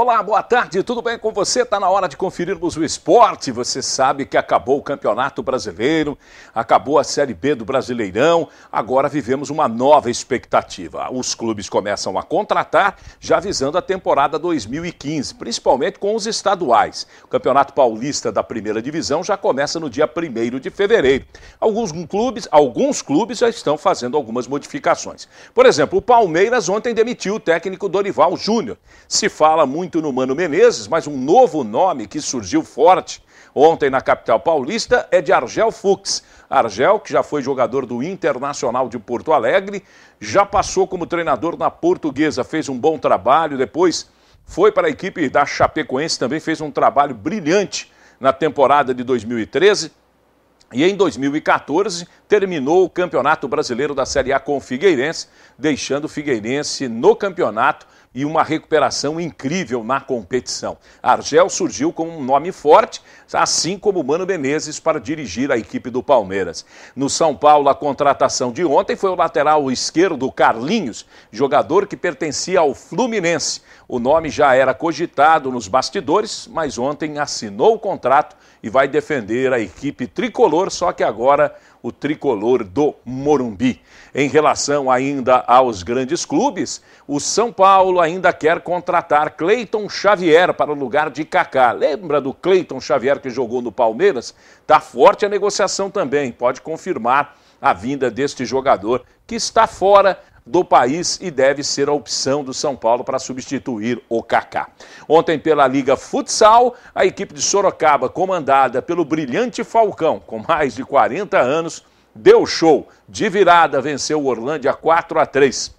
Olá, boa tarde, tudo bem com você? Está na hora de conferirmos o esporte. Você sabe que acabou o Campeonato Brasileiro, acabou a Série B do Brasileirão, agora vivemos uma nova expectativa. Os clubes começam a contratar, já visando a temporada 2015, principalmente com os estaduais. O Campeonato Paulista da Primeira Divisão já começa no dia 1 de fevereiro. Alguns clubes, alguns clubes já estão fazendo algumas modificações. Por exemplo, o Palmeiras ontem demitiu o técnico Dorival Júnior. Se fala muito muito no Mano Menezes, mas um novo nome que surgiu forte ontem na capital paulista é de Argel Fuchs. Argel, que já foi jogador do Internacional de Porto Alegre, já passou como treinador na Portuguesa, fez um bom trabalho, depois foi para a equipe da Chapecoense, também fez um trabalho brilhante na temporada de 2013. E em 2014 terminou o Campeonato Brasileiro da Série A com o Figueirense, deixando o Figueirense no campeonato e uma recuperação incrível na competição. Argel surgiu como um nome forte, assim como Mano Menezes para dirigir a equipe do Palmeiras. No São Paulo, a contratação de ontem foi o lateral esquerdo Carlinhos, jogador que pertencia ao Fluminense. O nome já era cogitado nos bastidores, mas ontem assinou o contrato e vai defender a equipe tricolor, só que agora o tricolor do Morumbi. Em relação ainda aos grandes clubes, o São Paulo ainda quer contratar Cleiton Xavier para o lugar de Kaká. Lembra do Cleiton Xavier que jogou no Palmeiras? Tá forte a negociação também, pode confirmar a vinda deste jogador que está fora do país e deve ser a opção do São Paulo para substituir o Kaká. Ontem pela Liga Futsal, a equipe de Sorocaba, comandada pelo brilhante Falcão, com mais de 40 anos, deu show. De virada venceu o Orlândia 4 a 3.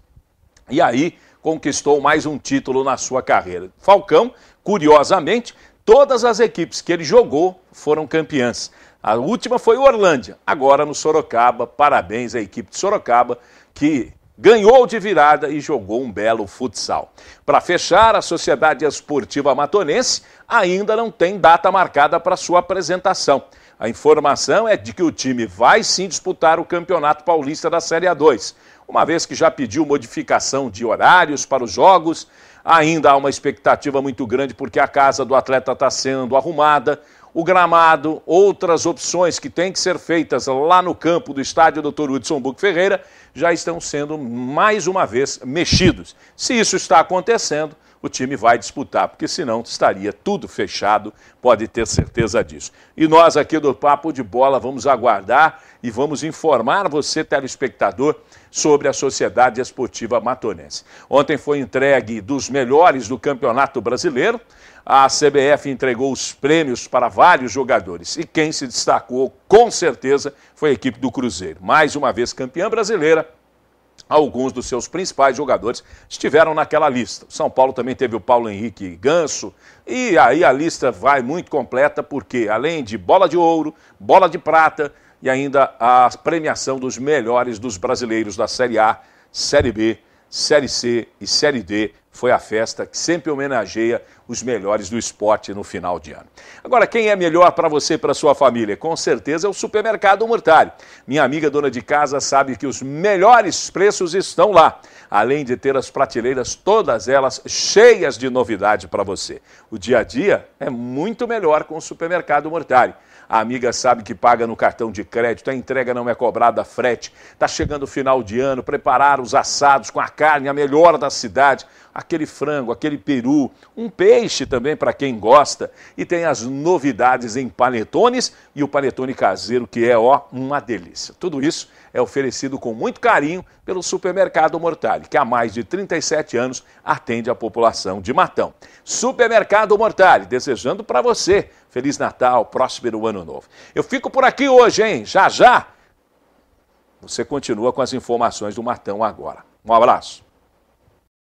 E aí conquistou mais um título na sua carreira. Falcão, curiosamente, todas as equipes que ele jogou foram campeãs. A última foi o Orlândia, agora no Sorocaba. Parabéns à equipe de Sorocaba que ganhou de virada e jogou um belo futsal. Para fechar, a Sociedade Esportiva Matonense ainda não tem data marcada para sua apresentação. A informação é de que o time vai sim disputar o Campeonato Paulista da Série A2, uma vez que já pediu modificação de horários para os jogos. Ainda há uma expectativa muito grande porque a casa do atleta está sendo arrumada, o gramado, outras opções que têm que ser feitas lá no campo do estádio Dr. Hudson Buque Ferreira já estão sendo mais uma vez mexidos. Se isso está acontecendo, o time vai disputar, porque senão estaria tudo fechado, pode ter certeza disso. E nós aqui do Papo de Bola vamos aguardar e vamos informar você, telespectador, sobre a Sociedade Esportiva Matonense. Ontem foi entregue dos melhores do Campeonato Brasileiro. A CBF entregou os prêmios para vários jogadores e quem se destacou com certeza foi a equipe do Cruzeiro, mais uma vez campeã brasileira Alguns dos seus principais jogadores estiveram naquela lista. O São Paulo também teve o Paulo Henrique Ganso. E aí a lista vai muito completa, porque além de bola de ouro, bola de prata e ainda a premiação dos melhores dos brasileiros da Série A, Série B, Série C e Série D foi a festa que sempre homenageia os melhores do esporte no final de ano. Agora, quem é melhor para você e para sua família? Com certeza é o Supermercado Mortari. Minha amiga dona de casa sabe que os melhores preços estão lá, além de ter as prateleiras todas elas cheias de novidade para você. O dia a dia é muito melhor com o Supermercado Mortari. A amiga sabe que paga no cartão de crédito, a entrega não é cobrada, frete. Está chegando o final de ano, preparar os assados com a carne, a melhor da cidade, aquele frango, aquele peru, um peixe também para quem gosta. E tem as novidades em panetones e o panetone caseiro, que é, ó, uma delícia. Tudo isso é oferecido com muito carinho pelo Supermercado Mortale, que há mais de 37 anos atende a população de Matão. Supermercado Mortale, desejando para você Feliz Natal, próspero ano novo. Eu fico por aqui hoje, hein? Já já. Você continua com as informações do Matão agora. Um abraço.